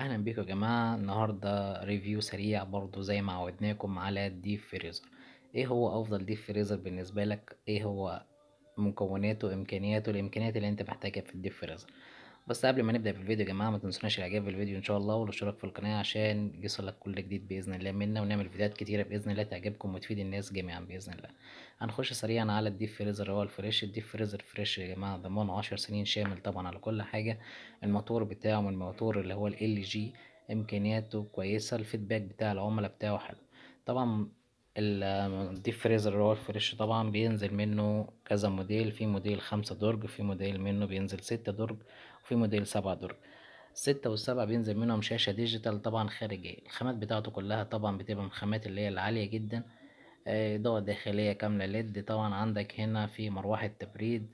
اهلا بيكم يا جماعه النهارده ريفيو سريع برضو زي ما عودناكم على الديب فريزر ايه هو افضل ديب فريزر بالنسبه لك ايه هو مكوناته امكانياته الامكانيات اللي انت محتاجها في الديب فريزر بس قبل ما نبدأ في الفيديو يا جماعة ما تنسوناش الاعجاب بالفيديو ان شاء الله والاشتراك في القناة عشان يصلك كل جديد بإذن الله منا ونعمل فيديوهات كتيرة بإذن الله تعجبكم وتفيد الناس جميعا بإذن الله هنخش سريعا على الديب فريزر هو الفريش الديب فريزر فريش يا جماعة ضمانه عشر سنين شامل طبعا على كل حاجة الموتور بتاعه من الموتور اللي هو ال ال جي امكانياته كويسة الفيدباك بتاع العملاء بتاعه حلو طبعا الديب فريزر اللي هو الفريش طبعا بينزل منه كذا موديل في موديل خمسة درج في موديل منه بينزل ستة درج في موديل سبعة درج ستة والسبعة بينزل منهم شاشة ديجيتال طبعا خارجية الخامات بتاعته كلها طبعا بتبقى من الخامات اللي هي العالية جدا إضاءة داخلية كاملة ليد طبعا عندك هنا في مروحة تبريد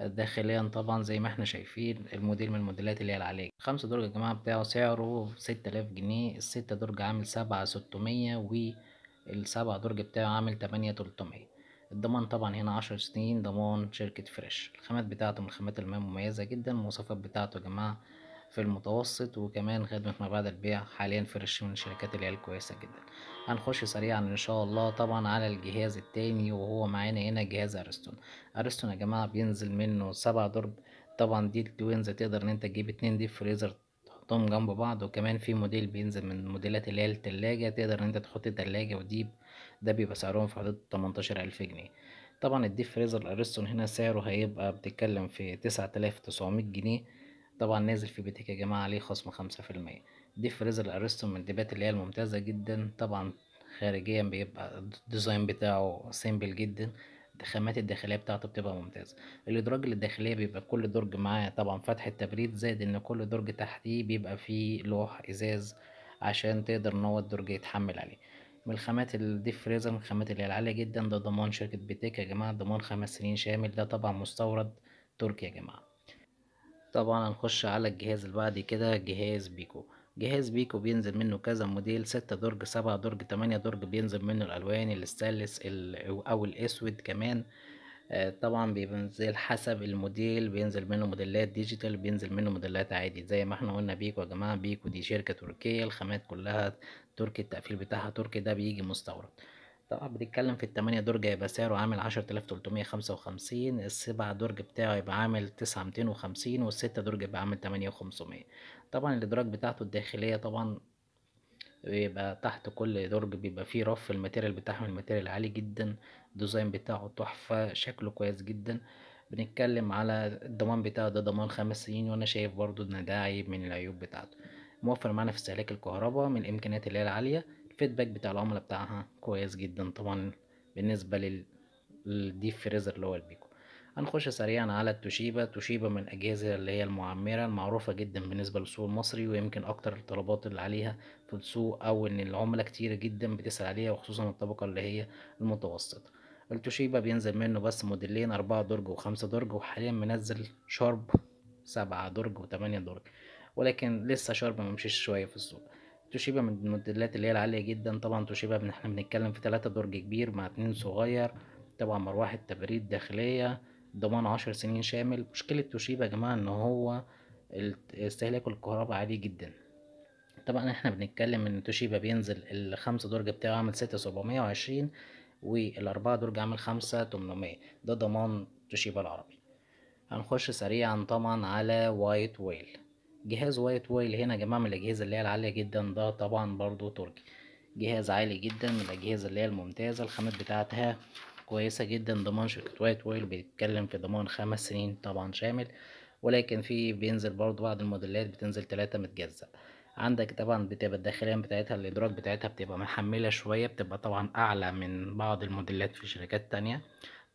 آه، داخليا طبعا زي ما احنا شايفين الموديل من الموديلات اللي هي العالية خمسة درج يا جماعة بتاعه سعره ستة آلاف جنيه الستة درج عامل سبعة ستمية والسبعة درج بتاعه عامل تمانية تلتمية الضمان طبعا هنا عشر سنين ضمان شركة فريش الخامات بتاعته من الخامات المهم مميزة جدا المواصفات بتاعته يا جماعة في المتوسط وكمان خدمة ما بعد البيع حاليا فريش من الشركات اللي هي الكويسة جدا هنخش سريعا ان شاء الله طبعا على الجهاز التاني وهو معانا هنا جهاز ارستون ارستون يا جماعة بينزل منه سبع درب طبعا دي الكوينز تقدر ان انت تجيب اتنين ديب فريزر تحطهم جنب بعض وكمان في موديل بينزل من موديلات اللي هي التلاجة تقدر ان انت تحط تلاجة وديب ده بيبقى سعرهم في حدود تمنتاشر الف جنيه طبعا الديب فريزر اريستون هنا سعره هيبقى بتتكلم في تسعة الاف تسعمية جنيه طبعا نازل في بيتك يا جماعة عليه خصم خمسة في المية ديب فريزر اريستون من الديبات اللي هي الممتازة جدا طبعا خارجيا بيبقى الديزاين بتاعه سيمبل جدا الخامات الداخليه بتاعته بتبقى ممتازه الادراج الداخليه بيبقى كل درج معاه طبعا فتحه تبريد زائد ان كل درج تحتيه بيبقى فيه لوح ازاز عشان تقدر ان هو الدرج يتحمل عليه من الخامات الديب فريزر من الخامات اللي العاليه جدا ده ضمان شركه بيتيك يا جماعه ضمان خمس سنين شامل ده طبعا مستورد تركيا يا جماعه طبعا هنخش على الجهاز اللي بعد كده جهاز بيكو جهاز بيكو بينزل منه كذا موديل ستة درج سبعة درج تمانية درج بينزل منه الألوان الستانلس أو الأسود كمان آه، طبعا بينزل حسب الموديل بينزل منه موديلات ديجيتال بينزل منه موديلات عادي زي ما احنا قلنا بيكو يا جماعة بيكو دي شركة تركية الخامات كلها تركي التقفيل بتاعها تركي ده بيجي مستورد طبعا بنتكلم في التمانية درج هيبقى سعره عامل عشرة آلاف تلتمية خمسة وخمسين السبعة درج بتاعه يبقى عامل تسعة ميتين وخمسين والستة درج يبقى عامل تمانية وخمسمية طبعا الأدراج بتاعته الداخلية طبعا بيبقى تحت كل درج بيبقى فيه رف الماتيريال بتاعهم الماتيريال عالي جدا الديزاين بتاعه تحفة شكله كويس جدا بنتكلم على الضمان بتاعه ده ضمان خمس سنين وانا شايف برضو ان ده عيب من العيوب بتاعته موفر معانا في استهلاك الكهرباء من الامكانيات اللي هي العالية الفيدباك بتاع العملاء بتاعها كويس جدا طبعا بالنسبة للديب فريزر اللي هو البيكو هنخش سريعا على التوشيبا توشيبا من الأجهزة اللي هي المعمرة المعروفة جدا بالنسبة للسوق المصري ويمكن أكتر الطلبات اللي عليها في السوق أو إن العملاء كتيره جدا بتسأل عليها وخصوصا الطبقة اللي هي المتوسطة التوشيبا بينزل منه بس موديلين أربعة درج وخمسة درج وحاليا منزل شارب سبعة درج وتمانية درج ولكن لسه شارب ممشيش شوية في السوق توشيبا من الموديلات اللي هي العالية جدا طبعا توشيبا من احنا بنتكلم في تلاتة درج كبير مع اتنين صغير طبعا مروحة تبريد داخلية ضمان عشر سنين شامل مشكلة توشيبا يا جماعة ان هو استهلاك الكهرباء عالي جدا طبعا احنا بنتكلم ان توشيبا بينزل الخمسة درج بتاعه عامل ستة سبعمية وعشرين والأربعة درج عامل خمسة تمنمية ده ضمان توشيبا العربي هنخش سريعا طبعا على وايت ويل جهاز وايت وايل هنا يا جماعه من الاجهزه اللي هي العاليه جدا ده طبعا برضو تركي جهاز عالي جدا من الاجهزه اللي هي الممتازه الخامات بتاعتها كويسه جدا ضمان شركه وايت وايل بيتكلم في ضمان خمس سنين طبعا شامل ولكن في بينزل برضو بعض الموديلات بتنزل تلاتة متجزأ عندك طبعا بتبقى الداخلية بتاعتها الإدراك بتاعتها بتبقى محملة شوية بتبقى طبعا أعلى من بعض الموديلات في شركات تانية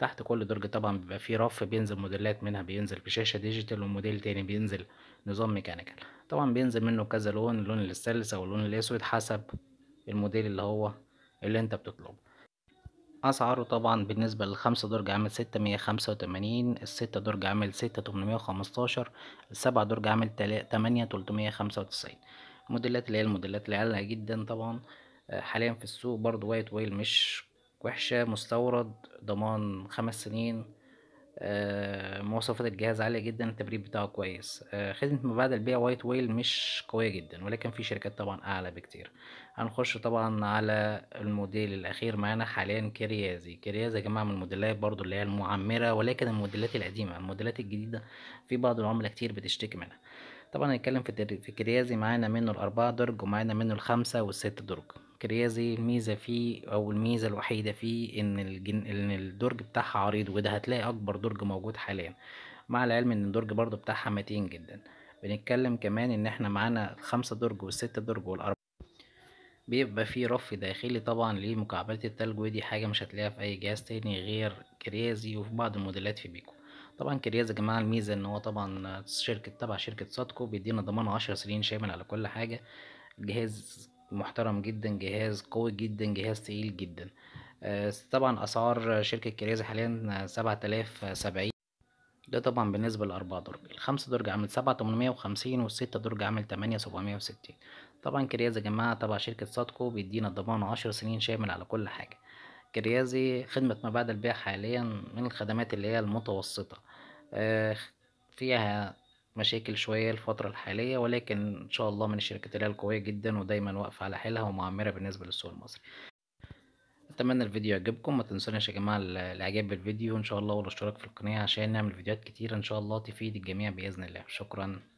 تحت كل درج طبعا بيبقى فيه رف بينزل موديلات منها بينزل بشاشة ديجيتال وموديل تاني بينزل نظام ميكانيكال طبعا بينزل منه كذا لون اللون الثالث او اللون الاسود حسب الموديل اللي هو اللي انت بتطلبه اسعاره طبعا بالنسبة للخمسة درج عامل ستة مية خمسة وتمانين الستة درج عامل ستة تمنمية وخمستاشر السبعة درج عامل تمانية تلتمية خمسة وتسعين موديلات اللي هي الموديلات العالية جدا طبعا آه، حاليا في السوق برضو وايت ويل مش وحشة مستورد ضمان خمس سنين آه، مواصفات الجهاز عالية جدا التبريد بتاعه كويس آه، خدمة ما بعد البيع وايت ويل مش قوية جدا ولكن في شركات طبعا أعلى بكتير هنخش طبعا على الموديل الأخير معانا حاليا كريازي كريازي يا جماعة من الموديلات برضو اللي هي المعمرة ولكن الموديلات القديمة الموديلات الجديدة في بعض العملاء كتير بتشتكي منها طبعا هنتكلم في كريازي معانا منه الأربعة درج ومعانا منه الخمسة والست درج كريازي الميزة فيه أو الميزة الوحيدة فيه إن, الجن... إن الدرج بتاعها عريض وده هتلاقي أكبر درج موجود حاليا مع العلم إن الدرج برضو بتاعها متين جدا بنتكلم كمان إن إحنا معانا خمسة درج والستة درج والأربعة بيبقى فيه رف داخلي طبعا لمكعبات التلج ودي حاجة مش هتلاقيها في أي جهاز تاني غير كريازي وفي بعض الموديلات في بيكو طبعا كريازي يا جماعه الميزه ان هو طبعا شركه تبع شركه ساتكو بيدينا ضمان عشر سنين شامل على كل حاجه جهاز محترم جدا جهاز قوي جدا جهاز تقيل جدا آه، طبعا اسعار شركه كريزا حاليا سبعة آلاف سبعين ده طبعا بالنسبه لاربعة درج الخمسة درج عامل سبعة تمنمية وخمسين والستة درج عامل تمانية سبعمية وستين طبعا كريازي يا جماعه تبع شركه ساتكو بيدينا ضمان عشر سنين شامل على كل حاجه كريازي خدمه ما بعد البيع حاليا من الخدمات اللي هي المتوسطه آه، فيها مشاكل شوية الفترة الحالية ولكن إن شاء الله من الشركات اللي هي القوية جدا ودايما واقفة على حيلها ومعمرة بالنسبة للسوق المصري أتمنى الفيديو يعجبكم ما تنسونش يا جماعة الإعجاب بالفيديو إن شاء الله والاشتراك في القناة عشان نعمل فيديوهات كتير إن شاء الله تفيد الجميع بإذن الله شكرا